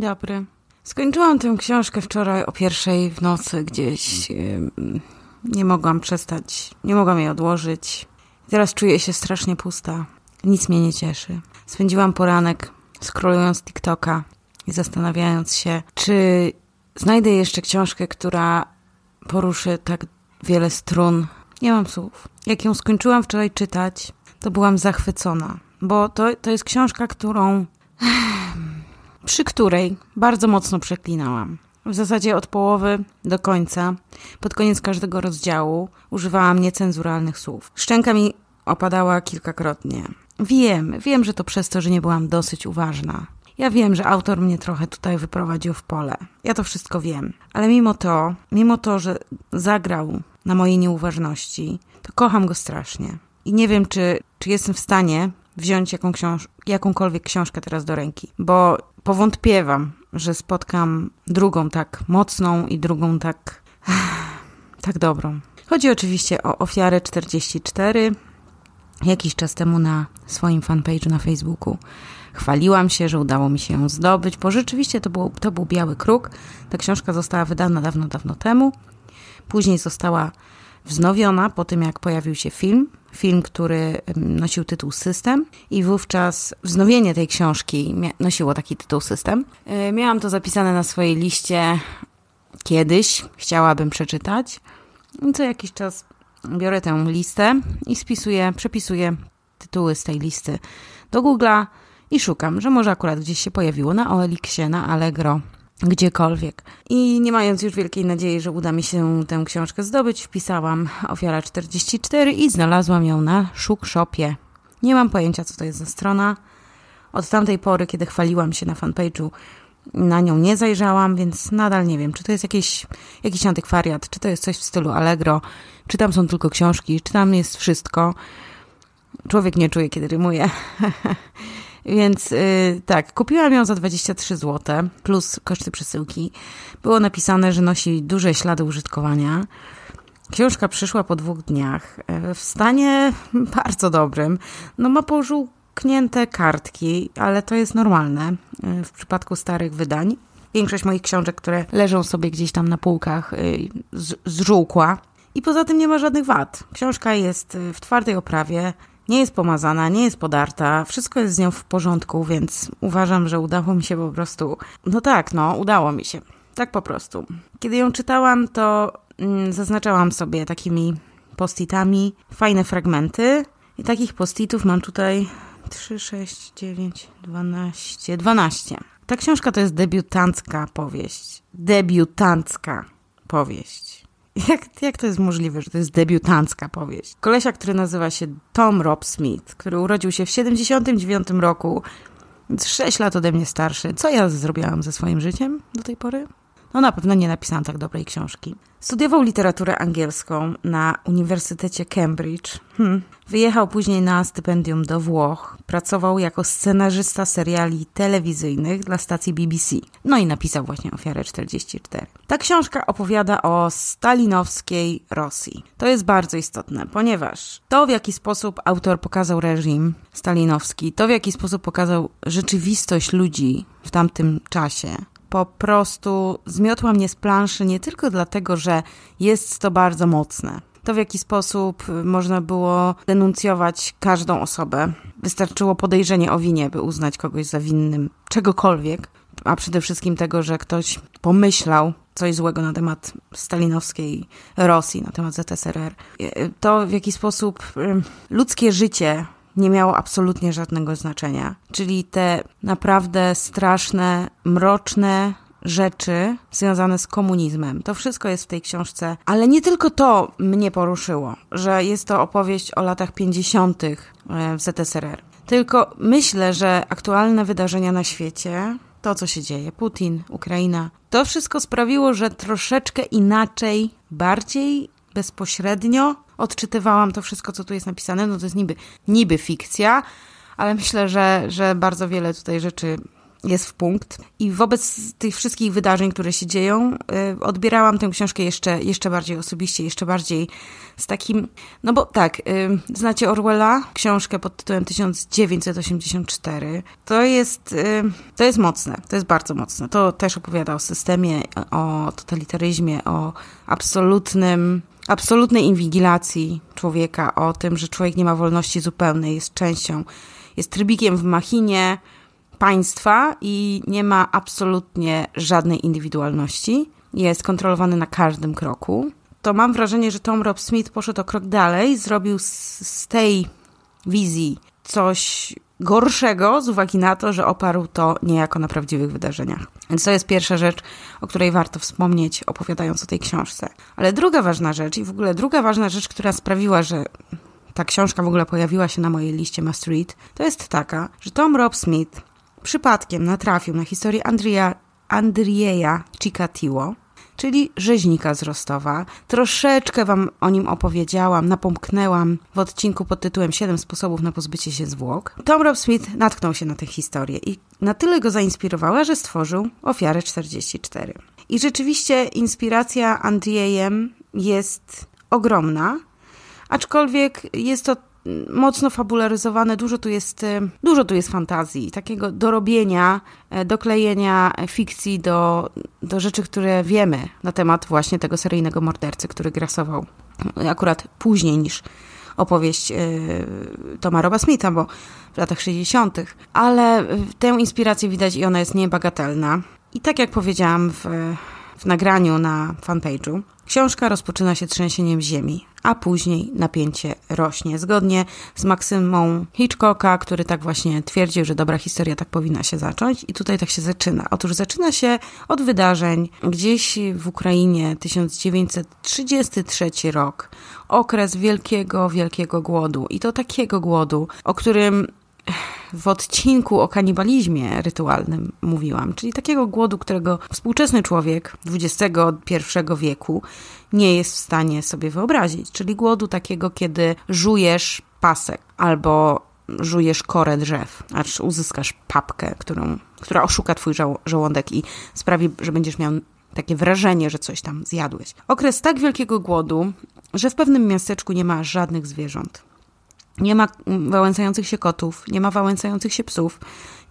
Dzień dobry. Skończyłam tę książkę wczoraj o pierwszej w nocy gdzieś. Mhm. Nie mogłam przestać, nie mogłam jej odłożyć. Teraz czuję się strasznie pusta. Nic mnie nie cieszy. Spędziłam poranek scrollując TikToka i zastanawiając się, czy znajdę jeszcze książkę, która poruszy tak wiele strun. Nie mam słów. Jak ją skończyłam wczoraj czytać, to byłam zachwycona, bo to, to jest książka, którą przy której bardzo mocno przeklinałam. W zasadzie od połowy do końca, pod koniec każdego rozdziału, używałam niecenzuralnych słów. Szczęka mi opadała kilkakrotnie. Wiem, wiem, że to przez to, że nie byłam dosyć uważna. Ja wiem, że autor mnie trochę tutaj wyprowadził w pole. Ja to wszystko wiem. Ale mimo to, mimo to, że zagrał na mojej nieuważności, to kocham go strasznie. I nie wiem, czy, czy jestem w stanie wziąć jaką książ- jakąkolwiek książkę teraz do ręki, bo powątpiewam, że spotkam drugą tak mocną i drugą tak, tak dobrą. Chodzi oczywiście o ofiarę 44. Jakiś czas temu na swoim fanpage'u na Facebooku chwaliłam się, że udało mi się ją zdobyć, bo rzeczywiście to, było, to był Biały Kruk. Ta książka została wydana dawno, dawno temu. Później została wznowiona po tym, jak pojawił się film film, który nosił tytuł System i wówczas wznowienie tej książki nosiło taki tytuł System. E, miałam to zapisane na swojej liście kiedyś, chciałabym przeczytać. No co jakiś czas biorę tę listę i spisuję, przepisuję tytuły z tej listy do Google'a i szukam, że może akurat gdzieś się pojawiło na OLX, na Allegro, gdziekolwiek. I nie mając już wielkiej nadziei, że uda mi się tę książkę zdobyć, wpisałam Ofiara 44 i znalazłam ją na Shopie. Nie mam pojęcia, co to jest za strona. Od tamtej pory, kiedy chwaliłam się na fanpage'u, na nią nie zajrzałam, więc nadal nie wiem, czy to jest jakiś, jakiś antykwariat, czy to jest coś w stylu Allegro, czy tam są tylko książki, czy tam jest wszystko. Człowiek nie czuje, kiedy rymuje. Więc yy, tak, kupiłam ją za 23 zł plus koszty przesyłki. Było napisane, że nosi duże ślady użytkowania. Książka przyszła po dwóch dniach y, w stanie bardzo dobrym. No ma pożółknięte kartki, ale to jest normalne y, w przypadku starych wydań. Większość moich książek, które leżą sobie gdzieś tam na półkach, y, zżółkła. I poza tym nie ma żadnych wad. Książka jest w twardej oprawie, nie jest pomazana, nie jest podarta, wszystko jest z nią w porządku, więc uważam, że udało mi się po prostu. No tak, no, udało mi się. Tak po prostu. Kiedy ją czytałam, to mm, zaznaczałam sobie takimi postitami fajne fragmenty. I takich postitów mam tutaj 3, 6, 9, 12, 12. Ta książka to jest debiutancka powieść. Debiutancka powieść. Jak, jak to jest możliwe, że to jest debiutancka powieść? Kolesia, który nazywa się Tom Rob Smith, który urodził się w 79 roku, 6 lat ode mnie starszy. Co ja zrobiłam ze swoim życiem do tej pory? No na pewno nie napisałam tak dobrej książki. Studiował literaturę angielską na Uniwersytecie Cambridge. Hmm. Wyjechał później na stypendium do Włoch. Pracował jako scenarzysta seriali telewizyjnych dla stacji BBC. No i napisał właśnie Ofiarę 44. Ta książka opowiada o stalinowskiej Rosji. To jest bardzo istotne, ponieważ to, w jaki sposób autor pokazał reżim stalinowski, to, w jaki sposób pokazał rzeczywistość ludzi w tamtym czasie, po prostu zmiotła mnie z planszy nie tylko dlatego, że jest to bardzo mocne. To w jaki sposób y, można było denuncjować każdą osobę. Wystarczyło podejrzenie o winie, by uznać kogoś za winnym czegokolwiek, a przede wszystkim tego, że ktoś pomyślał coś złego na temat stalinowskiej Rosji, na temat ZSRR. Y, y, to w jaki sposób ludzkie życie nie miało absolutnie żadnego znaczenia. Czyli te naprawdę straszne, mroczne rzeczy związane z komunizmem. To wszystko jest w tej książce, ale nie tylko to mnie poruszyło, że jest to opowieść o latach 50. E, w ZSRR. Tylko myślę, że aktualne wydarzenia na świecie, to co się dzieje, Putin, Ukraina, to wszystko sprawiło, że troszeczkę inaczej, bardziej bezpośrednio odczytywałam to wszystko, co tu jest napisane. No to jest niby, niby fikcja, ale myślę, że, że bardzo wiele tutaj rzeczy jest w punkt. I wobec tych wszystkich wydarzeń, które się dzieją, y, odbierałam tę książkę jeszcze, jeszcze bardziej osobiście, jeszcze bardziej z takim. No bo tak, y, znacie Orwella, książkę pod tytułem 1984. To jest, y, to jest mocne, to jest bardzo mocne. To też opowiada o systemie, o totalitaryzmie, o absolutnym absolutnej inwigilacji człowieka, o tym, że człowiek nie ma wolności zupełnej, jest częścią, jest trybikiem w machinie państwa i nie ma absolutnie żadnej indywidualności, jest kontrolowany na każdym kroku, to mam wrażenie, że Tom Rob Smith poszedł o krok dalej, zrobił z, z tej wizji coś gorszego z uwagi na to, że oparł to niejako na prawdziwych wydarzeniach. Więc to jest pierwsza rzecz, o której warto wspomnieć, opowiadając o tej książce. Ale druga ważna rzecz i w ogóle druga ważna rzecz, która sprawiła, że ta książka w ogóle pojawiła się na mojej liście Must Read, to jest taka, że Tom Rob Smith przypadkiem natrafił na historię Andrea, Andrieja Cicatillo czyli rzeźnika z Rostowa. Troszeczkę Wam o nim opowiedziałam, napomknęłam w odcinku pod tytułem 7 sposobów na pozbycie się zwłok. Tom Rob Smith natknął się na tę historię i na tyle go zainspirowała, że stworzył ofiarę 44. I rzeczywiście inspiracja Andriejem jest ogromna, aczkolwiek jest to mocno fabularyzowane, dużo tu jest, y, dużo tu jest fantazji, takiego dorobienia, e, doklejenia fikcji do, do rzeczy, które wiemy na temat właśnie tego seryjnego mordercy, który grasował akurat później niż opowieść y, Toma Roba Smitha, bo w latach 60. Ale tę inspirację widać i ona jest niebagatelna. I tak jak powiedziałam w, w nagraniu na fanpage'u, Książka rozpoczyna się trzęsieniem ziemi, a później napięcie rośnie. Zgodnie z maksymą Hitchcocka, który tak właśnie twierdził, że dobra historia tak powinna się zacząć i tutaj tak się zaczyna. Otóż zaczyna się od wydarzeń gdzieś w Ukrainie 1933 rok, okres wielkiego, wielkiego głodu i to takiego głodu, o którym w odcinku o kanibalizmie rytualnym mówiłam, czyli takiego głodu, którego współczesny człowiek XXI wieku nie jest w stanie sobie wyobrazić, czyli głodu takiego, kiedy żujesz pasek albo żujesz korę drzew, aż uzyskasz papkę, którą, która oszuka twój żo żołądek i sprawi, że będziesz miał takie wrażenie, że coś tam zjadłeś. Okres tak wielkiego głodu, że w pewnym miasteczku nie ma żadnych zwierząt. Nie ma wałęsających się kotów, nie ma wałęsających się psów,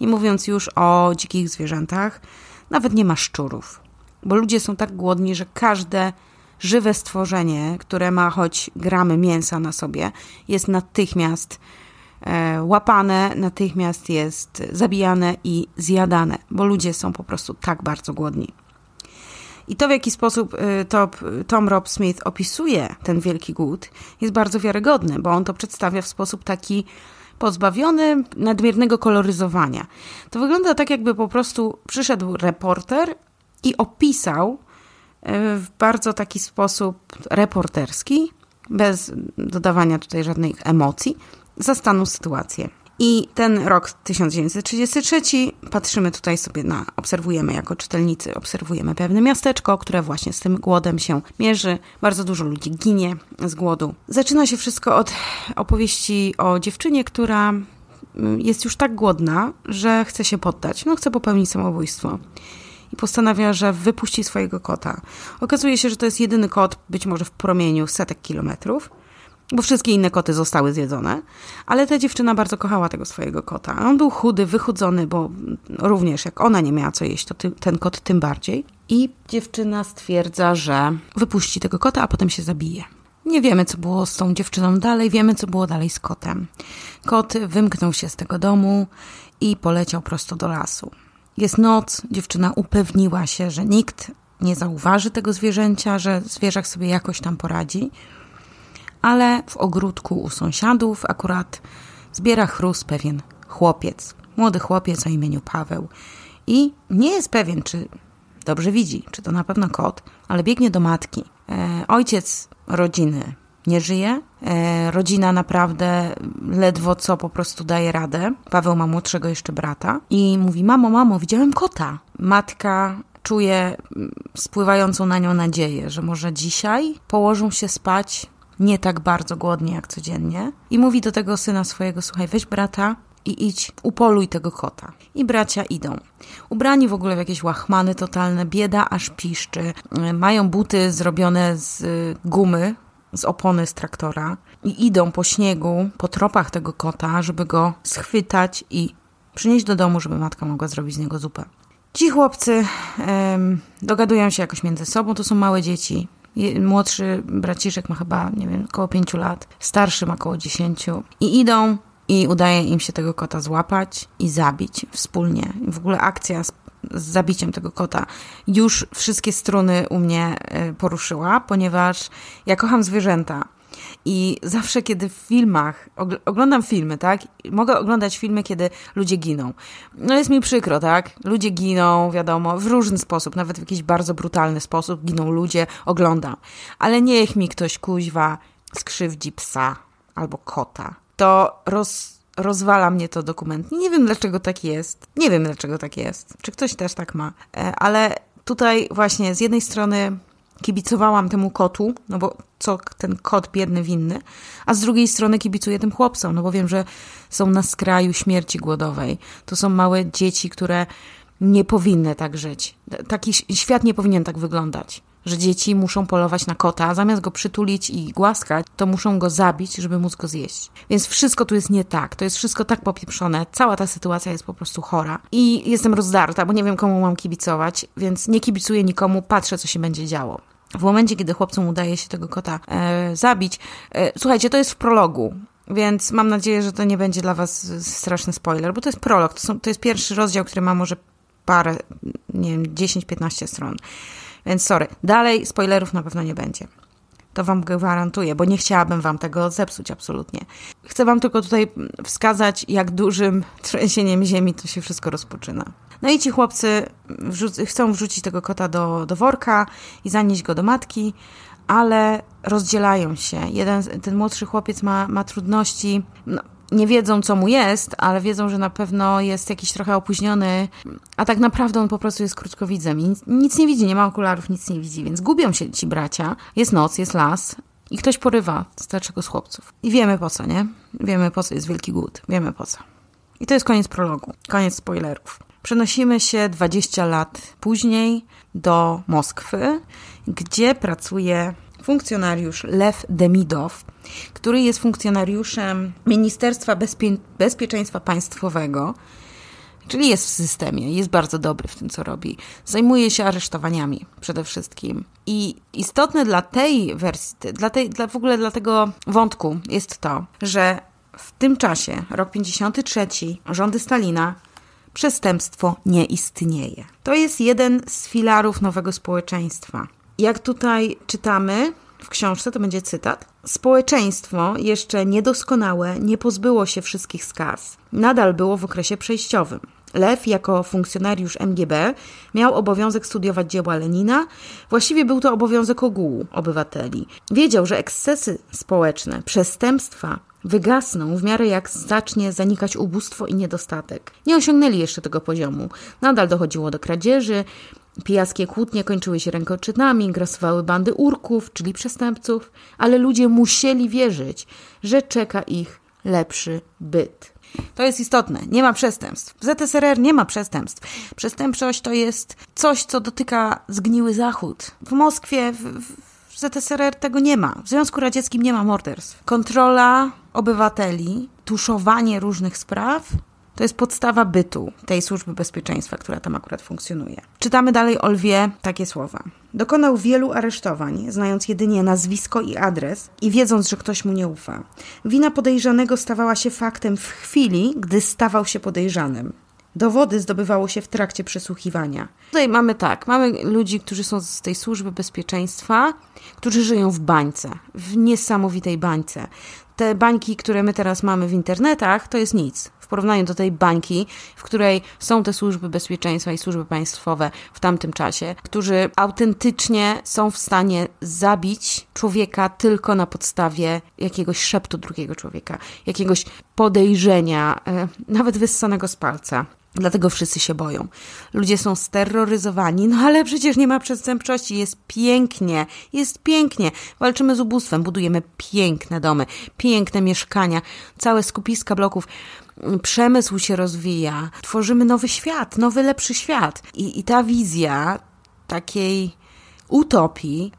nie mówiąc już o dzikich zwierzętach, nawet nie ma szczurów, bo ludzie są tak głodni, że każde żywe stworzenie, które ma choć gramy mięsa na sobie, jest natychmiast e, łapane, natychmiast jest zabijane i zjadane, bo ludzie są po prostu tak bardzo głodni. I to, w jaki sposób y, Top, Tom Rob Smith opisuje ten wielki głód, jest bardzo wiarygodne, bo on to przedstawia w sposób taki pozbawiony nadmiernego koloryzowania. To wygląda tak, jakby po prostu przyszedł reporter i opisał y, w bardzo taki sposób reporterski, bez dodawania tutaj żadnych emocji, zastaną sytuację. I ten rok 1933 patrzymy tutaj sobie na, obserwujemy jako czytelnicy, obserwujemy pewne miasteczko, które właśnie z tym głodem się mierzy. Bardzo dużo ludzi ginie z głodu. Zaczyna się wszystko od opowieści o dziewczynie, która mm, jest już tak głodna, że chce się poddać. No, chce popełnić samobójstwo i postanawia, że wypuści swojego kota. Okazuje się, że to jest jedyny kot, być może w promieniu setek kilometrów bo wszystkie inne koty zostały zjedzone, ale ta dziewczyna bardzo kochała tego swojego kota. On był chudy, wychudzony, bo również jak ona nie miała co jeść, to ty, ten kot tym bardziej. I dziewczyna stwierdza, że wypuści tego kota, a potem się zabije. Nie wiemy, co było z tą dziewczyną dalej, wiemy, co było dalej z kotem. Kot wymknął się z tego domu i poleciał prosto do lasu. Jest noc, dziewczyna upewniła się, że nikt nie zauważy tego zwierzęcia, że zwierzak sobie jakoś tam poradzi ale w ogródku u sąsiadów akurat zbiera chrust pewien chłopiec, młody chłopiec o imieniu Paweł. I nie jest pewien, czy dobrze widzi, czy to na pewno kot, ale biegnie do matki. E, ojciec rodziny nie żyje. E, rodzina naprawdę ledwo co po prostu daje radę. Paweł ma młodszego jeszcze brata i mówi: Mamo, mamo, widziałem kota. Matka czuje mm, spływającą na nią nadzieję, że może dzisiaj położą się spać nie tak bardzo głodnie jak codziennie. I mówi do tego syna swojego: Słuchaj, weź brata, i idź, upoluj tego kota. I bracia idą. Ubrani w ogóle w jakieś łachmany totalne, bieda aż piszczy. Mają buty zrobione z y, gumy, z opony z traktora i idą po śniegu, po tropach tego kota, żeby go schwytać i przynieść do domu, żeby matka mogła zrobić z niego zupę. Ci chłopcy dogadują się jakoś między sobą, to są małe dzieci, Młodszy braciszek ma chyba, nie wiem, około 5 lat, starszy ma około 10 i idą i udaje im się tego kota złapać i zabić wspólnie. W ogóle akcja z, z zabiciem tego kota już wszystkie struny u mnie e, poruszyła, ponieważ ja kocham zwierzęta i zawsze, kiedy w filmach, oglądam filmy, tak? Mogę oglądać filmy, kiedy ludzie giną. No jest mi przykro, tak? Ludzie giną, wiadomo, w różny sposób, nawet w jakiś bardzo brutalny sposób giną ludzie, oglądam. Ale niech mi ktoś kuźwa skrzywdzi psa albo kota. To roz, rozwala mnie to dokument. Nie wiem, dlaczego tak jest. Nie wiem, dlaczego tak jest. Czy ktoś też tak ma. E, ale tutaj właśnie z jednej strony kibicowałam temu kotu, no bo co ten kot biedny winny, a z drugiej strony kibicuję tym chłopcom, no bo wiem, że są na skraju śmierci głodowej. To są małe dzieci, które nie powinny tak żyć. Taki świat nie powinien tak wyglądać że dzieci muszą polować na kota, a zamiast go przytulić i głaskać, to muszą go zabić, żeby móc go zjeść. Więc wszystko tu jest nie tak, to jest wszystko tak popieprzone, cała ta sytuacja jest po prostu chora. I jestem rozdarta, bo nie wiem komu mam kibicować, więc nie kibicuję nikomu, patrzę co się będzie działo. W momencie, kiedy chłopcom udaje się tego kota e, zabić, e, słuchajcie, to jest w prologu. Więc mam nadzieję, że to nie będzie dla Was straszny spoiler, bo to jest prolog. To, są, to jest pierwszy rozdział, który ma może parę, nie wiem, 10-15 stron. Więc sorry, dalej spoilerów na pewno nie będzie. To Wam gwarantuję, bo nie chciałabym Wam tego zepsuć absolutnie. Chcę Wam tylko tutaj wskazać, jak dużym trzęsieniem ziemi to się wszystko rozpoczyna. No i ci chłopcy wrzu- chcą wrzucić tego kota do, do worka i zanieść go do matki, ale rozdzielają się. Jeden, ten młodszy chłopiec ma, ma trudności, no, nie wiedzą, co mu jest, ale wiedzą, że na pewno jest jakiś trochę opóźniony, a tak naprawdę on po prostu jest krótkowidzem i nic, nic nie widzi, nie ma okularów, nic nie widzi, więc gubią się ci bracia. Jest noc, jest las, i ktoś porywa starszego z chłopców. I wiemy po co, nie? Wiemy po co jest wielki głód. Wiemy po co. I to jest koniec prologu, koniec spoilerów. Przenosimy się 20 lat później do Moskwy, gdzie pracuje funkcjonariusz Lew Demidow, który jest funkcjonariuszem Ministerstwa Bezpie Bezpieczeństwa Państwowego, czyli jest w systemie, jest bardzo dobry w tym, co robi. Zajmuje się aresztowaniami przede wszystkim. I istotne dla tej wersji, dla tej, dla, w ogóle dla tego wątku jest to, że w tym czasie, rok 53, rządy Stalina, przestępstwo nie istnieje. To jest jeden z filarów nowego społeczeństwa. Jak tutaj czytamy w książce, to będzie cytat. Społeczeństwo jeszcze niedoskonałe nie pozbyło się wszystkich skaz. Nadal było w okresie przejściowym. Lew, jako funkcjonariusz MGB, miał obowiązek studiować dzieła Lenina. Właściwie był to obowiązek ogółu obywateli. Wiedział, że ekscesy społeczne, przestępstwa wygasną w miarę jak zacznie zanikać ubóstwo i niedostatek. Nie osiągnęli jeszcze tego poziomu. Nadal dochodziło do kradzieży, Pijackie kłótnie kończyły się rękoczynami, grasowały bandy urków, czyli przestępców, ale ludzie musieli wierzyć, że czeka ich lepszy byt. To jest istotne. Nie ma przestępstw. W ZSRR nie ma przestępstw. Przestępczość to jest coś, co dotyka zgniły Zachód. W Moskwie, w, w ZSRR tego nie ma. W Związku Radzieckim nie ma morderstw. Kontrola obywateli, tuszowanie różnych spraw to jest podstawa bytu tej służby bezpieczeństwa, która tam akurat funkcjonuje. Czytamy dalej o lwie takie słowa. Dokonał wielu aresztowań, znając jedynie nazwisko i adres i wiedząc, że ktoś mu nie ufa. Wina podejrzanego stawała się faktem w chwili, gdy stawał się podejrzanym. Dowody zdobywało się w trakcie przesłuchiwania. Tutaj mamy tak, mamy ludzi, którzy są z tej służby bezpieczeństwa, którzy żyją w bańce, w niesamowitej bańce. Te bańki, które my teraz mamy w internetach, to jest nic porównaniu do tej bańki, w której są te służby bezpieczeństwa i służby państwowe w tamtym czasie, którzy autentycznie są w stanie zabić człowieka tylko na podstawie jakiegoś szeptu drugiego człowieka, jakiegoś podejrzenia, e, nawet wyssanego z palca. Dlatego wszyscy się boją. Ludzie są sterroryzowani, no ale przecież nie ma przestępczości, jest pięknie, jest pięknie. Walczymy z ubóstwem, budujemy piękne domy, piękne mieszkania, całe skupiska bloków przemysł się rozwija, tworzymy nowy świat, nowy, lepszy świat. I, i ta wizja takiej utopii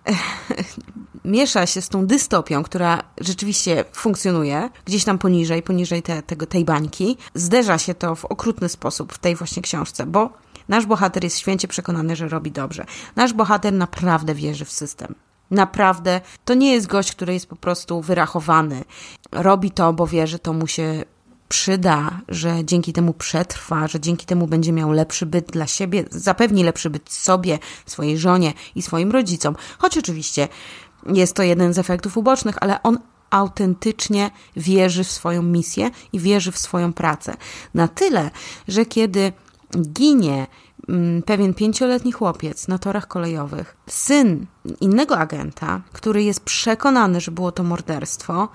miesza się z tą dystopią, która rzeczywiście funkcjonuje, gdzieś tam poniżej, poniżej te, tego, tej bańki. Zderza się to w okrutny sposób w tej właśnie książce, bo nasz bohater jest święcie przekonany, że robi dobrze. Nasz bohater naprawdę wierzy w system. Naprawdę to nie jest gość, który jest po prostu wyrachowany. Robi to, bo wie, że to mu się przyda, że dzięki temu przetrwa, że dzięki temu będzie miał lepszy byt dla siebie, zapewni lepszy byt sobie, swojej żonie i swoim rodzicom. Choć oczywiście jest to jeden z efektów ubocznych, ale on autentycznie wierzy w swoją misję i wierzy w swoją pracę. Na tyle, że kiedy ginie mm, pewien pięcioletni chłopiec na torach kolejowych, syn innego agenta, który jest przekonany, że było to morderstwo,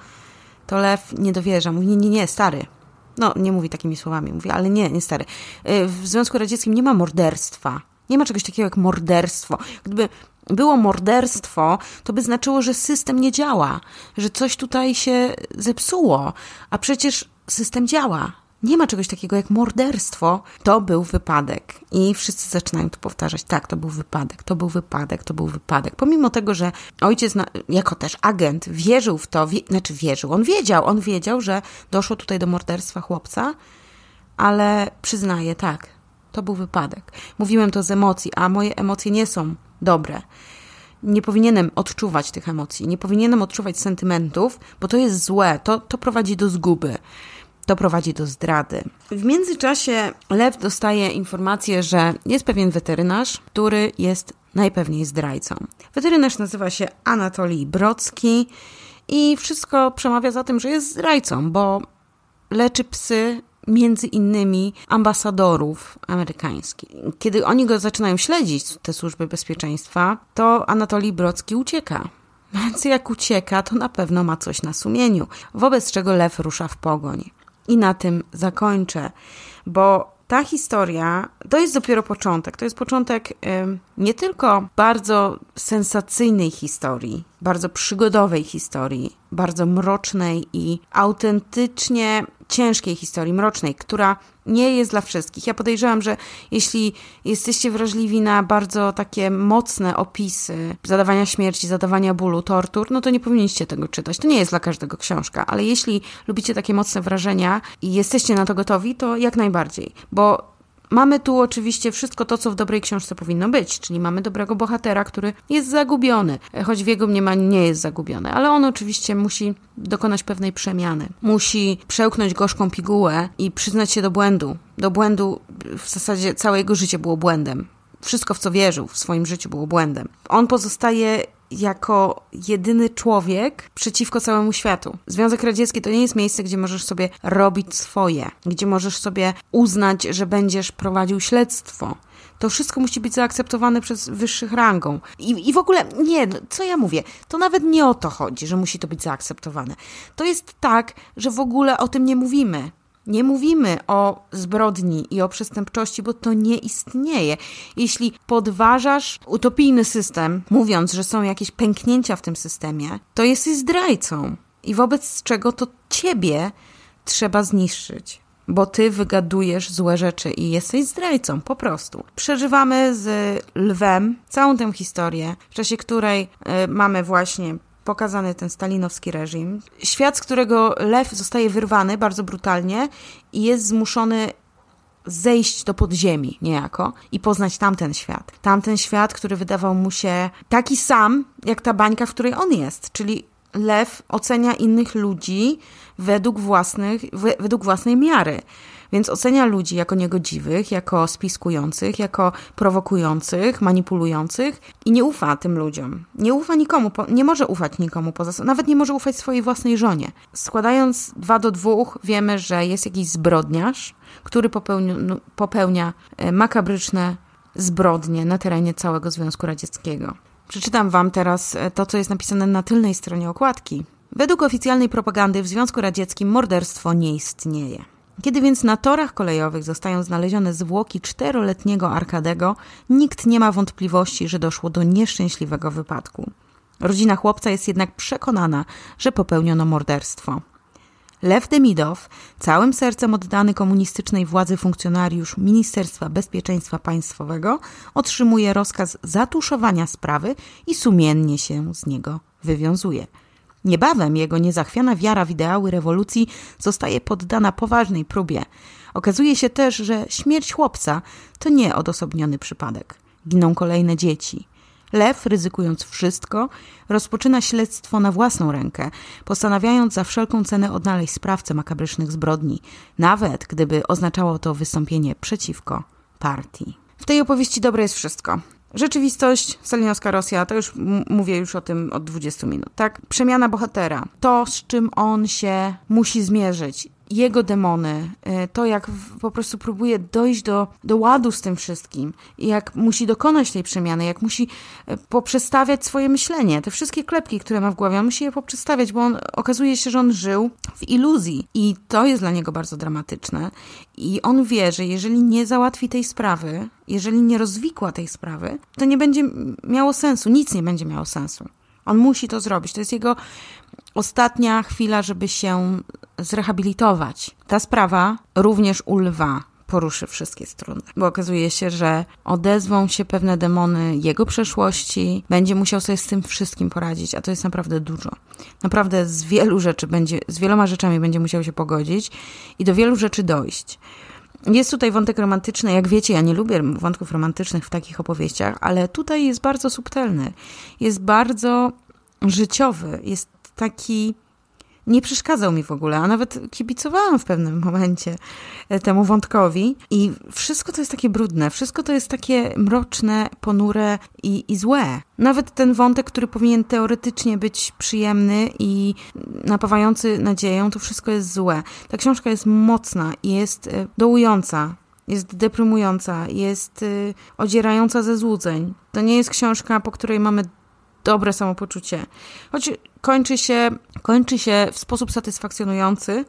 to lew nie dowierza. Mówi, nie, nie, nie, stary, no, nie mówi takimi słowami, mówi, ale nie, nie stary. Y, w Związku Radzieckim nie ma morderstwa. Nie ma czegoś takiego jak morderstwo. Gdyby było morderstwo, to by znaczyło, że system nie działa, że coś tutaj się zepsuło, a przecież system działa nie ma czegoś takiego jak morderstwo, to był wypadek. I wszyscy zaczynają to powtarzać, tak, to był wypadek, to był wypadek, to był wypadek. Pomimo tego, że ojciec, jako też agent, wierzył w to, wie, znaczy wierzył, on wiedział, on wiedział, że doszło tutaj do morderstwa chłopca, ale przyznaje, tak, to był wypadek. Mówiłem to z emocji, a moje emocje nie są dobre. Nie powinienem odczuwać tych emocji, nie powinienem odczuwać sentymentów, bo to jest złe, to, to prowadzi do zguby to prowadzi do zdrady. W międzyczasie Lew dostaje informację, że jest pewien weterynarz, który jest najpewniej zdrajcą. Weterynarz nazywa się Anatolij Brocki i wszystko przemawia za tym, że jest zdrajcą, bo leczy psy między innymi ambasadorów amerykańskich. Kiedy oni go zaczynają śledzić, te służby bezpieczeństwa, to Anatolij Brocki ucieka. Więc jak ucieka, to na pewno ma coś na sumieniu, wobec czego lew rusza w pogoń. I na tym zakończę, bo ta historia to jest dopiero początek. To jest początek. Yy, nie tylko bardzo sensacyjnej historii, bardzo przygodowej historii, bardzo mrocznej i autentycznie ciężkiej historii, mrocznej, która nie jest dla wszystkich. Ja podejrzewam, że jeśli jesteście wrażliwi na bardzo takie mocne opisy zadawania śmierci, zadawania bólu, tortur, no to nie powinniście tego czytać. To nie jest dla każdego książka, ale jeśli lubicie takie mocne wrażenia i jesteście na to gotowi, to jak najbardziej, bo Mamy tu oczywiście wszystko to, co w dobrej książce powinno być, czyli mamy dobrego bohatera, który jest zagubiony, e, choć w jego mniemaniu nie jest zagubiony, ale on oczywiście musi dokonać pewnej przemiany. Musi przełknąć gorzką pigułę i przyznać się do błędu. Do błędu w zasadzie całe jego życie było błędem wszystko, w co wierzył w swoim życiu, było błędem. On pozostaje jako jedyny człowiek przeciwko całemu światu. Związek Radziecki to nie jest miejsce, gdzie możesz sobie robić swoje, gdzie możesz sobie uznać, że będziesz prowadził śledztwo. To wszystko musi być zaakceptowane przez wyższych rangą. I, I w ogóle, nie, no, co ja mówię, to nawet nie o to chodzi, że musi to być zaakceptowane. To jest tak, że w ogóle o tym nie mówimy. Nie mówimy o zbrodni i o przestępczości, bo to nie istnieje. Jeśli podważasz utopijny system, mówiąc, że są jakieś pęknięcia w tym systemie, to jesteś zdrajcą i wobec czego to ciebie trzeba zniszczyć bo ty wygadujesz złe rzeczy i jesteś zdrajcą, po prostu. Przeżywamy z lwem całą tę historię, w czasie której y, mamy właśnie pokazany ten stalinowski reżim. Świat, z którego lew zostaje wyrwany bardzo brutalnie i jest zmuszony zejść do podziemi niejako i poznać tamten świat. Tamten świat, który wydawał mu się taki sam, jak ta bańka, w której on jest, czyli lew ocenia innych ludzi według, własnych, według własnej miary. Więc ocenia ludzi jako niegodziwych, jako spiskujących, jako prowokujących, manipulujących i nie ufa tym ludziom. Nie ufa nikomu, po, nie może ufać nikomu poza sobą, nawet nie może ufać swojej własnej żonie. Składając dwa do dwóch, wiemy, że jest jakiś zbrodniarz, który no, popełnia e, makabryczne zbrodnie na terenie całego Związku Radzieckiego. Przeczytam Wam teraz e, to, co jest napisane na tylnej stronie okładki. Według oficjalnej propagandy w Związku Radzieckim morderstwo nie istnieje. Kiedy więc na torach kolejowych zostają znalezione zwłoki czteroletniego Arkadego, nikt nie ma wątpliwości, że doszło do nieszczęśliwego wypadku. Rodzina chłopca jest jednak przekonana, że popełniono morderstwo. Lew Demidow, całym sercem oddany komunistycznej władzy funkcjonariusz Ministerstwa Bezpieczeństwa Państwowego, otrzymuje rozkaz zatuszowania sprawy i sumiennie się z niego wywiązuje. Niebawem jego niezachwiana wiara w ideały rewolucji zostaje poddana poważnej próbie. Okazuje się też, że śmierć chłopca to nie odosobniony przypadek. Giną kolejne dzieci. Lew, ryzykując wszystko, rozpoczyna śledztwo na własną rękę, postanawiając za wszelką cenę odnaleźć sprawcę makabrycznych zbrodni, nawet gdyby oznaczało to wystąpienie przeciwko partii. W tej opowieści dobre jest wszystko. Rzeczywistość, stalinowska Rosja, to już mówię już o tym od 20 minut, tak? Przemiana bohatera, to z czym on się musi zmierzyć jego demony, e, to jak po prostu próbuje dojść do, do ładu z tym wszystkim, jak musi dokonać tej przemiany, jak musi e, poprzestawiać swoje myślenie, te wszystkie klepki, które ma w głowie, on musi je poprzestawiać, bo on, okazuje się, że on żył w iluzji i to jest dla niego bardzo dramatyczne i on wie, że jeżeli nie załatwi tej sprawy, jeżeli nie rozwikła tej sprawy, to nie będzie miało sensu, nic nie będzie miało sensu. On musi to zrobić. To jest jego ostatnia chwila, żeby się zrehabilitować. Ta sprawa również ulwa poruszy wszystkie strony, bo okazuje się, że odezwą się pewne demony jego przeszłości, będzie musiał sobie z tym wszystkim poradzić, a to jest naprawdę dużo. Naprawdę z wielu rzeczy będzie, z wieloma rzeczami będzie musiał się pogodzić i do wielu rzeczy dojść. Jest tutaj wątek romantyczny, jak wiecie, ja nie lubię wątków romantycznych w takich opowieściach, ale tutaj jest bardzo subtelny, jest bardzo życiowy, jest taki nie przeszkadzał mi w ogóle, a nawet kibicowałam w pewnym momencie e, temu wątkowi. I wszystko to jest takie brudne, wszystko to jest takie mroczne, ponure i, i złe. Nawet ten wątek, który powinien teoretycznie być przyjemny i napawający nadzieją, to wszystko jest złe. Ta książka jest mocna i jest e, dołująca. Jest deprymująca, jest e, odzierająca ze złudzeń. To nie jest książka, po której mamy dobre samopoczucie. Choć kończy się, kończy się w sposób satysfakcjonujący,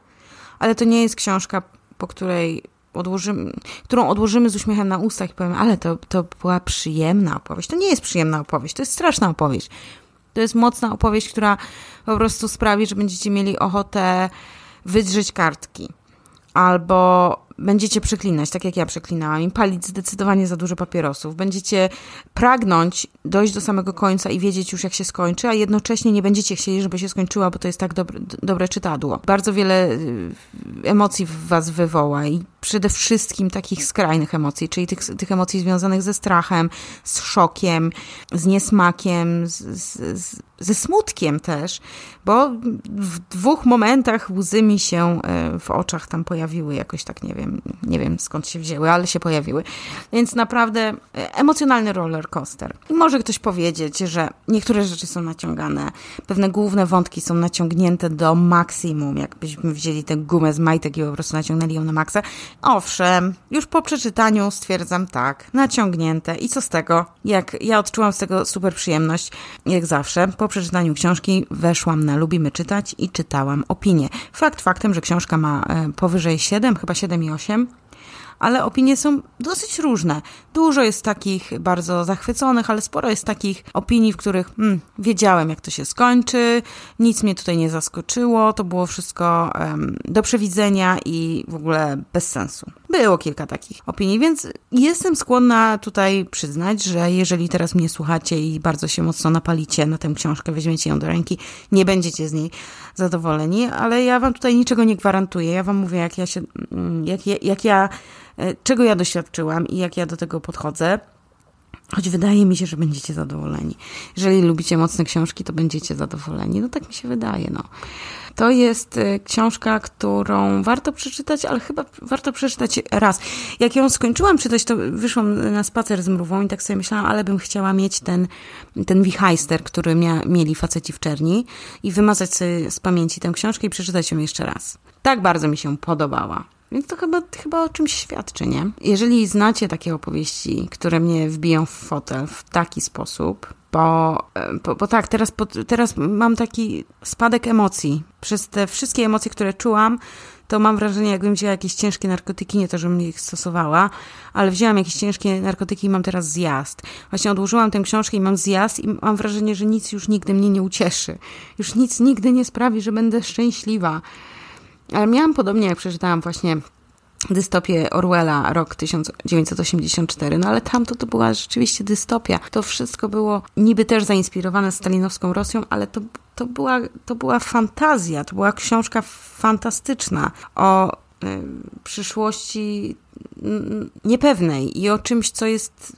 ale to nie jest książka, po której odłożymy, którą odłożymy z uśmiechem na ustach i powiemy, ale to, to była przyjemna opowieść. To nie jest przyjemna opowieść, to jest straszna opowieść. To jest mocna opowieść, która po prostu sprawi, że będziecie mieli ochotę wydrzeć kartki albo Będziecie przeklinać, tak jak ja przeklinałam, i palić zdecydowanie za dużo papierosów. Będziecie pragnąć dojść do samego końca i wiedzieć już, jak się skończy, a jednocześnie nie będziecie chcieli, żeby się skończyła, bo to jest tak dobre, dobre czytadło. Bardzo wiele y, emocji w Was wywoła i przede wszystkim takich skrajnych emocji, czyli tych, tych emocji związanych ze strachem, z szokiem, z niesmakiem, z, z, ze smutkiem też, bo w dwóch momentach łzy mi się y, w oczach tam pojawiły jakoś tak, nie wiem wiem, nie wiem skąd się wzięły, ale się pojawiły. Więc naprawdę e, emocjonalny roller coaster. I może ktoś powiedzieć, że niektóre rzeczy są naciągane, pewne główne wątki są naciągnięte do maksimum, jakbyśmy wzięli tę gumę z majtek i po prostu naciągnęli ją na maksa. Owszem, już po przeczytaniu stwierdzam tak, naciągnięte i co z tego? Jak ja odczułam z tego super przyjemność, jak zawsze, po przeczytaniu książki weszłam na Lubimy Czytać i czytałam opinie. Fakt faktem, że książka ma e, powyżej 7, chyba 7 i 8, ale opinie są dosyć różne. Dużo jest takich bardzo zachwyconych, ale sporo jest takich opinii, w których hmm, wiedziałem, jak to się skończy, nic mnie tutaj nie zaskoczyło, to było wszystko um, do przewidzenia i w ogóle bez sensu. Było kilka takich opinii, więc jestem skłonna tutaj przyznać, że jeżeli teraz mnie słuchacie i bardzo się mocno napalicie na tę książkę, weźmiecie ją do ręki, nie będziecie z niej zadowoleni, ale ja Wam tutaj niczego nie gwarantuję. Ja Wam mówię, jak ja się, jak, mm, jak ja, e, czego ja doświadczyłam i jak ja do tego podchodzę. Choć wydaje mi się, że będziecie zadowoleni. Jeżeli lubicie mocne książki, to będziecie zadowoleni. No tak mi się wydaje, no. To jest y, książka, którą warto przeczytać, ale chyba warto przeczytać raz. Jak ją skończyłam czytać, to wyszłam na spacer z mrówą i tak sobie myślałam, ale bym chciała mieć ten, ten wichajster, który mia, mieli faceci w czerni i wymazać sobie z pamięci tę książkę i przeczytać ją jeszcze raz. Tak bardzo mi się podobała. Więc no to chyba, chyba o czymś świadczy, nie? Jeżeli znacie takie opowieści, które mnie wbiją w fotel w taki sposób, bo, e, bo, bo tak, teraz, po, teraz mam taki spadek emocji. Przez te wszystkie emocje, które czułam, to mam wrażenie, jakbym wzięła jakieś ciężkie narkotyki, nie to, żebym ich stosowała, ale wzięłam jakieś ciężkie narkotyki i mam teraz zjazd. Właśnie odłożyłam tę książkę i mam zjazd i mam wrażenie, że nic już nigdy mnie nie ucieszy. Już nic nigdy nie sprawi, że będę szczęśliwa. Ale miałam podobnie, jak przeczytałam właśnie dystopię Orwella, rok 1984, no ale tamto to była rzeczywiście dystopia. To wszystko było niby też zainspirowane stalinowską Rosją, ale to, to, była, to była fantazja, to była książka fantastyczna o y, przyszłości niepewnej i o czymś, co jest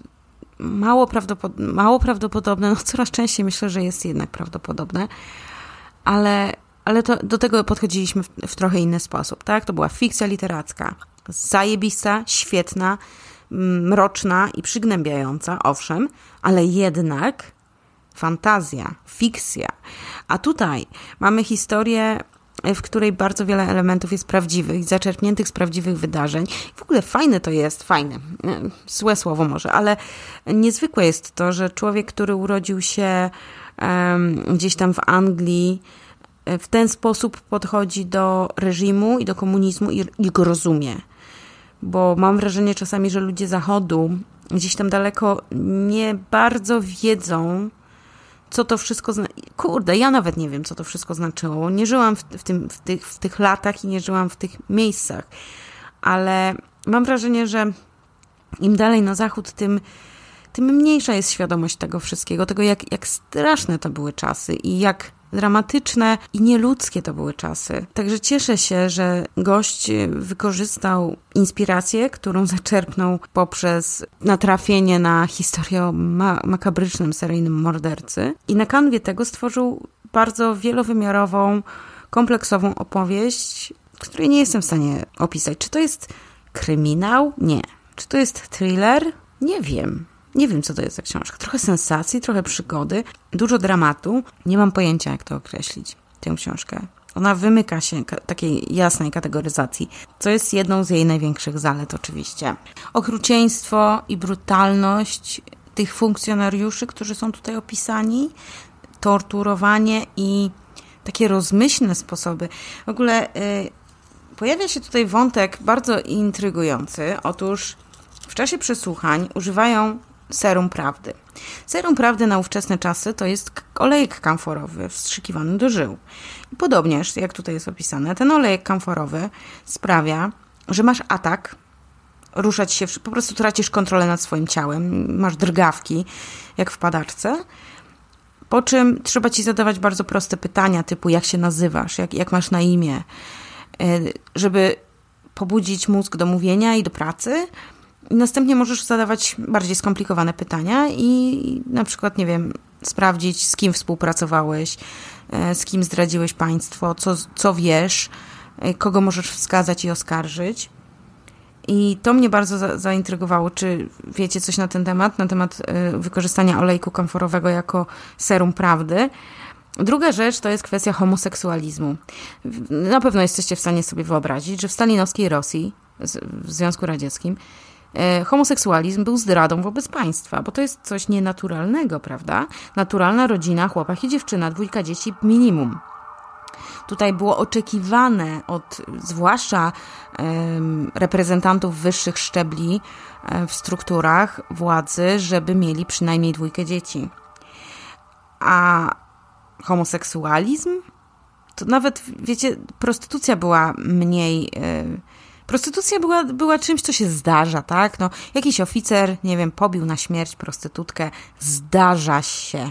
mało, prawdopod- mało prawdopodobne, no coraz częściej myślę, że jest jednak prawdopodobne, ale ale to, do tego podchodziliśmy w, w trochę inny sposób, tak? To była fikcja literacka, zajebista, świetna, mm, mroczna i przygnębiająca, owszem, ale jednak fantazja, fikcja. A tutaj mamy historię e, w której bardzo wiele elementów jest prawdziwych, zaczerpniętych z prawdziwych wydarzeń. W ogóle fajne to jest, fajne, e, złe słowo może, ale niezwykłe jest to, że człowiek, który urodził się um, gdzieś tam w Anglii, E, w ten sposób podchodzi do reżimu i do komunizmu i, i go rozumie. Bo mam wrażenie czasami, że ludzie zachodu gdzieś tam daleko nie bardzo wiedzą, co to wszystko znaczy. Kurde, ja nawet nie wiem, co to wszystko znaczyło. Nie żyłam w, w, tym, w, tych, w tych latach i nie żyłam w tych miejscach, ale mam wrażenie, że im dalej na zachód, tym, tym mniejsza jest świadomość tego wszystkiego, tego, jak, jak straszne to były czasy i jak dramatyczne i nieludzkie to były czasy. Także cieszę się, że gość wykorzystał inspirację, którą zaczerpnął poprzez natrafienie na historię o ma makabrycznym seryjnym mordercy i na kanwie tego stworzył bardzo wielowymiarową, kompleksową opowieść, której nie jestem w stanie opisać. Czy to jest kryminał? Nie. Czy to jest thriller? Nie wiem. Nie wiem, co to jest za książka. Trochę sensacji, trochę przygody, dużo dramatu. Nie mam pojęcia, jak to określić, tę książkę. Ona wymyka się takiej jasnej kategoryzacji, co jest jedną z jej największych zalet, oczywiście. Okrucieństwo i brutalność tych funkcjonariuszy, którzy są tutaj opisani, torturowanie i takie rozmyślne sposoby. W ogóle yy, pojawia się tutaj wątek bardzo intrygujący. Otóż w czasie przesłuchań używają serum prawdy. Serum prawdy na ówczesne czasy to jest olejek kamforowy wstrzykiwany do żył. I podobnież, jak tutaj jest opisane, ten olejek kamforowy sprawia, że masz atak, ruszać się, po prostu tracisz kontrolę nad swoim ciałem, masz drgawki, jak w padaczce. Po czym trzeba ci zadawać bardzo proste pytania, typu jak się nazywasz, jak, jak masz na imię, e, żeby pobudzić mózg do mówienia i do pracy Następnie możesz zadawać bardziej skomplikowane pytania i na przykład, nie wiem, sprawdzić, z kim współpracowałeś, e, z kim zdradziłeś państwo, co, co wiesz, e, kogo możesz wskazać i oskarżyć. I to mnie bardzo za, zaintrygowało. Czy wiecie coś na ten temat, na temat e, wykorzystania olejku kamforowego jako serum prawdy? Druga rzecz to jest kwestia homoseksualizmu. Na pewno jesteście w stanie sobie wyobrazić, że w stalinowskiej Rosji, w Związku Radzieckim, E, homoseksualizm był zdradą wobec państwa, bo to jest coś nienaturalnego, prawda? Naturalna rodzina, chłopak i dziewczyna, dwójka dzieci minimum. Tutaj było oczekiwane od zwłaszcza reprezentantów wyższych szczebli e, w strukturach władzy, żeby mieli przynajmniej dwójkę dzieci. A homoseksualizm? To nawet, wiecie, prostytucja była mniej. Yy, Prostytucja była, była czymś, co się zdarza, tak? No, jakiś oficer, nie wiem, pobił na śmierć prostytutkę. Zdarza się.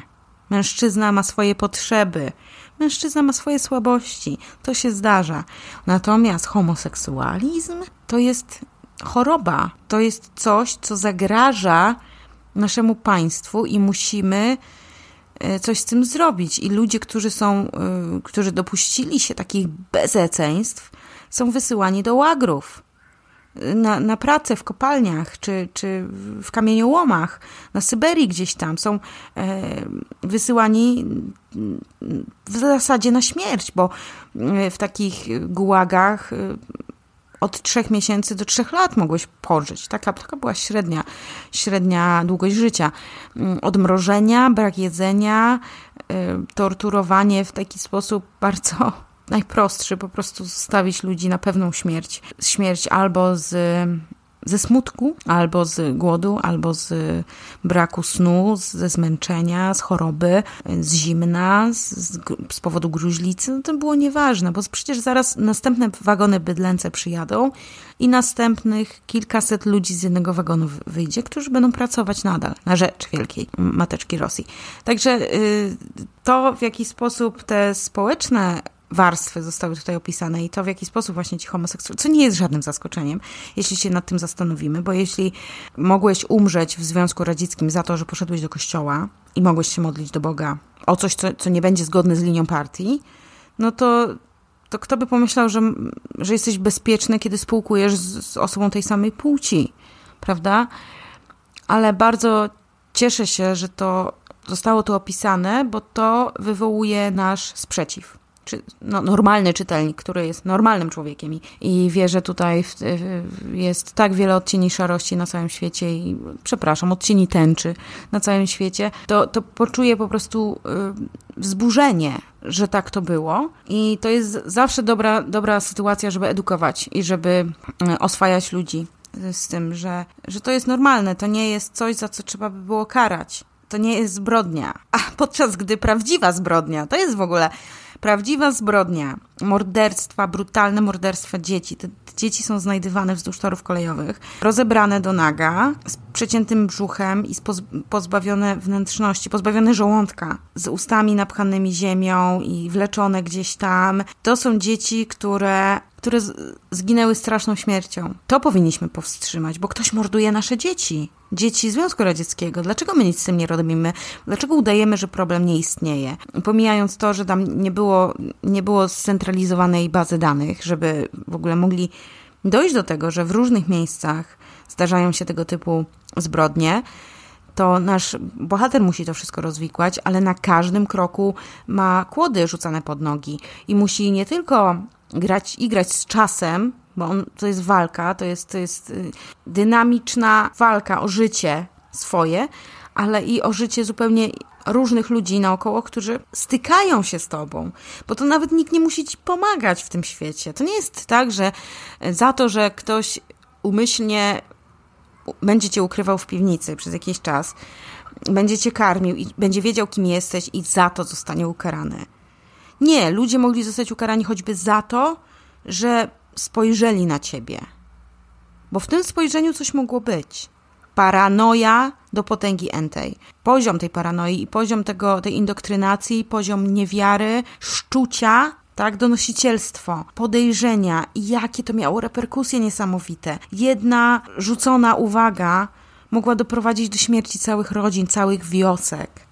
Mężczyzna ma swoje potrzeby. Mężczyzna ma swoje słabości. To się zdarza. Natomiast homoseksualizm to jest choroba. To jest coś, co zagraża naszemu państwu i musimy e, coś z tym zrobić. I ludzie, którzy są, e, którzy dopuścili się takich bezeceństw, są wysyłani do łagrów. Na, na, pracę w kopalniach czy, czy w kamieniołomach, na Syberii gdzieś tam są e, wysyłani w zasadzie na śmierć, bo e, w takich gułagach e, od trzech miesięcy do trzech lat mogłeś pożyć. Taka, taka była średnia, średnia długość życia. Mm, odmrożenia, brak jedzenia, e, torturowanie w taki sposób bardzo najprostszy, po prostu zostawić ludzi na pewną śmierć. Śmierć albo z ze smutku, albo z głodu, albo z braku snu, ze zmęczenia, z choroby, z zimna, z, z, z powodu gruźlicy, no to było nieważne, bo przecież zaraz następne wagony bydlęce przyjadą i następnych kilkaset ludzi z jednego wagonu wyjdzie, którzy będą pracować nadal na rzecz wielkiej mateczki Rosji. Także yy, to, w jaki sposób te społeczne warstwy zostały tutaj opisane i to, w jaki sposób właśnie ci homoseksualni, co nie jest żadnym zaskoczeniem, jeśli się nad tym zastanowimy, bo jeśli mogłeś umrzeć w Związku Radzieckim za to, że poszedłeś do kościoła i mogłeś się modlić do Boga o coś, co, co nie będzie zgodne z linią partii, no to, to kto by pomyślał, że, że jesteś bezpieczny, kiedy spółkujesz z, z osobą tej samej płci, prawda? Ale bardzo cieszę się, że to zostało tu opisane, bo to wywołuje nasz sprzeciw czy, no, normalny czytelnik, który jest normalnym człowiekiem i, i wie, że tutaj w, w, jest tak wiele odcieni szarości na całym świecie i, przepraszam, odcieni tęczy na całym świecie, to, to poczuje po prostu y, wzburzenie, że tak to było i to jest zawsze dobra, dobra sytuacja, żeby edukować i żeby y, oswajać ludzi z tym, że, że to jest normalne, to nie jest coś, za co trzeba by było karać. To nie jest zbrodnia. A podczas gdy prawdziwa zbrodnia to jest w ogóle Prawdziwa zbrodnia, morderstwa, brutalne morderstwa dzieci. Te, te dzieci są znajdywane wzdłuż torów kolejowych, rozebrane do naga, z przeciętym brzuchem i poz, pozbawione wnętrzności, pozbawione żołądka, z ustami napchanymi ziemią i wleczone gdzieś tam. To są dzieci, które które zginęły straszną śmiercią. To powinniśmy powstrzymać, bo ktoś morduje nasze dzieci. Dzieci Związku Radzieckiego. Dlaczego my nic z tym nie robimy? Dlaczego udajemy, że problem nie istnieje? Pomijając to, że tam nie było, nie było scentralizowanej bazy danych, żeby w ogóle mogli dojść do tego, że w różnych miejscach zdarzają się tego typu zbrodnie to nasz bohater musi to wszystko rozwikłać, ale na każdym kroku ma kłody rzucane pod nogi i musi nie tylko grać i grać z czasem, bo on, to jest walka, to jest, to jest y, dynamiczna walka o życie swoje, ale i o życie zupełnie różnych ludzi naokoło, którzy stykają się z tobą, bo to nawet nikt nie musi ci pomagać w tym świecie. To nie jest tak, że y, za to, że ktoś umyślnie będzie cię ukrywał w piwnicy przez jakiś czas, będzie cię karmił i będzie wiedział, kim jesteś i za to zostanie ukarany. Nie, ludzie mogli zostać ukarani choćby za to, że spojrzeli na ciebie. Bo w tym spojrzeniu coś mogło być. Paranoja do potęgi entej. Poziom tej paranoi i poziom tego, tej indoktrynacji, poziom niewiary, szczucia tak, donosicielstwo, podejrzenia i jakie to miało reperkusje niesamowite. Jedna rzucona uwaga mogła doprowadzić do śmierci całych rodzin, całych wiosek.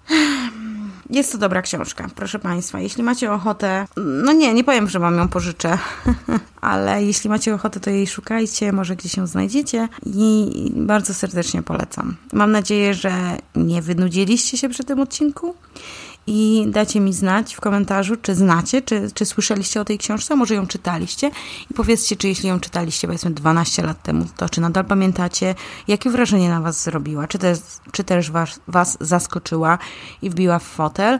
Jest to dobra książka, proszę Państwa. Jeśli macie ochotę, no nie, nie powiem, że mam ją pożyczę, ale jeśli macie ochotę, to jej szukajcie, może gdzieś ją znajdziecie i bardzo serdecznie polecam. Mam nadzieję, że nie wynudziliście się przy tym odcinku i dajcie mi znać w komentarzu, czy znacie, czy, czy słyszeliście o tej książce, może ją czytaliście i powiedzcie, czy jeśli ją czytaliście powiedzmy 12 lat temu, to czy nadal pamiętacie, jakie wrażenie na Was zrobiła, czy też, czy też was, was zaskoczyła i wbiła w fotel.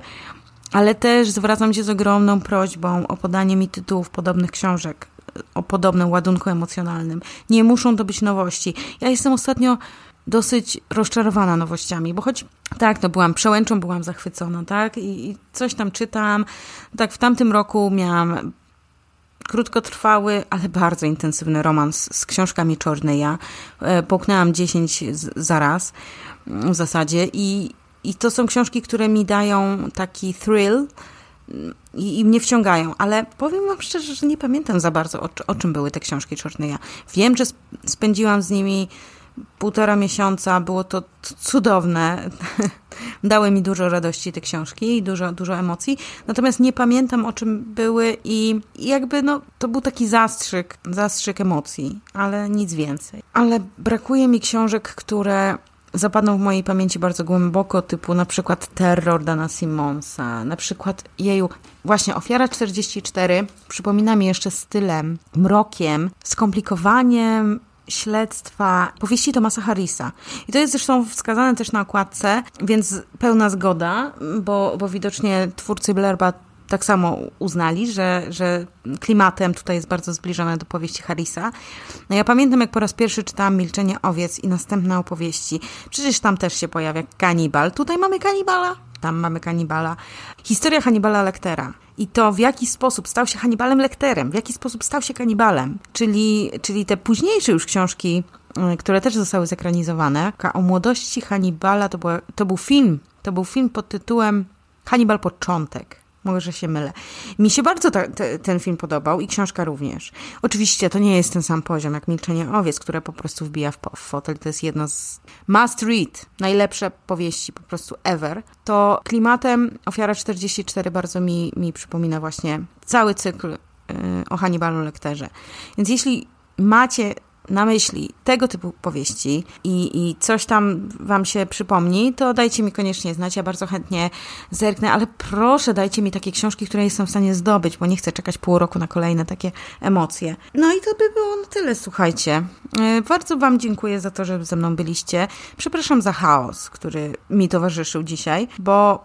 Ale też zwracam się z ogromną prośbą o podanie mi tytułów podobnych książek o podobnym ładunku emocjonalnym. Nie muszą to być nowości. Ja jestem ostatnio dosyć rozczarowana nowościami, bo choć tak, no byłam przełęczą, byłam zachwycona, tak, i, i coś tam czytam. No tak, w tamtym roku miałam krótkotrwały, ale bardzo intensywny romans z książkami ja". E, połknęłam 10 zaraz mm, w zasadzie i, i to są książki, które mi dają taki thrill mm, i, i mnie wciągają, ale powiem Wam szczerze, że nie pamiętam za bardzo o, o czym były te książki ja". Wiem, że spędziłam z nimi półtora miesiąca. Było to cudowne. Dały mi dużo radości te książki i dużo, dużo emocji. Natomiast nie pamiętam o czym były i jakby no, to był taki zastrzyk, zastrzyk emocji, ale nic więcej. Ale brakuje mi książek, które zapadną w mojej pamięci bardzo głęboko, typu na przykład Terror Dana Simonsa, na przykład jeju, właśnie Ofiara 44 przypomina mi jeszcze stylem, mrokiem, skomplikowaniem, śledztwa powieści Tomasa Harrisa. I to jest zresztą wskazane też na okładce, więc pełna zgoda, bo, bo widocznie twórcy Blerba tak samo uznali, że, że klimatem tutaj jest bardzo zbliżone do powieści Harrisa. No ja pamiętam, jak po raz pierwszy czytałam Milczenie owiec i następne opowieści. Przecież tam też się pojawia kanibal. Tutaj mamy kanibala tam mamy kanibala. Historia Hannibala Lectera i to, w jaki sposób stał się Hannibalem Lecterem, w jaki sposób stał się kanibalem, czyli, czyli te późniejsze już książki, y, które też zostały zekranizowane. O młodości Hannibala to, była, to był film, to był film pod tytułem Hannibal Początek. Może się mylę. Mi się bardzo ta, te, ten film podobał i książka również. Oczywiście to nie jest ten sam poziom jak Milczenie Owiec, które po prostu wbija w fotel. To jest jedno z must read, najlepsze powieści po prostu ever. To klimatem Ofiara 44 bardzo mi, mi przypomina właśnie cały cykl y, o Hannibalu Lekterze. Więc jeśli macie na myśli tego typu powieści i, i coś tam Wam się przypomni, to dajcie mi koniecznie znać. Ja bardzo chętnie zerknę, ale proszę dajcie mi takie książki, które jestem w stanie zdobyć, bo nie chcę czekać pół roku na kolejne takie emocje. No i to by było na tyle, słuchajcie. E, bardzo Wam dziękuję za to, że ze mną byliście. Przepraszam za chaos, który mi towarzyszył dzisiaj, bo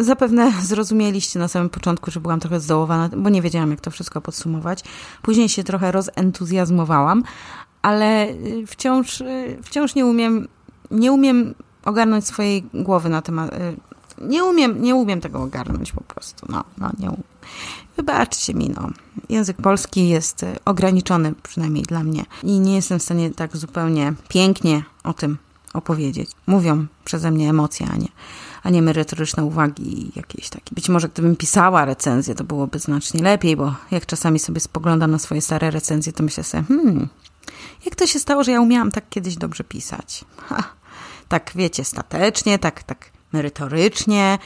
Zapewne zrozumieliście na samym początku, że byłam trochę zdołowana, bo nie wiedziałam, jak to wszystko podsumować. Później się trochę rozentuzjazmowałam, ale y, wciąż, y, wciąż nie umiem, nie umiem ogarnąć swojej głowy na temat. Y, nie umiem, nie umiem tego ogarnąć po prostu. No, no nie Wybaczcie mi, no. Język polski jest ograniczony, przynajmniej dla mnie. I nie jestem w stanie tak zupełnie pięknie o tym opowiedzieć. Mówią przeze mnie emocje, a nie, a nie merytoryczne uwagi jakieś takie. Być może gdybym pisała recenzję, to byłoby znacznie lepiej, bo jak czasami sobie spoglądam na swoje stare recenzje, to myślę sobie, hmm, jak to się stało, że ja umiałam tak kiedyś dobrze pisać? Ha, tak wiecie, statecznie, tak, tak merytorycznie,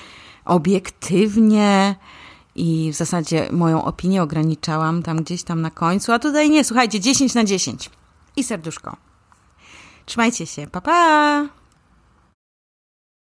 obiektywnie i w zasadzie moją opinię ograniczałam tam gdzieś tam na końcu, a tutaj nie, słuchajcie, 10 na 10 i serduszko. Trzymajcie się, pa pa!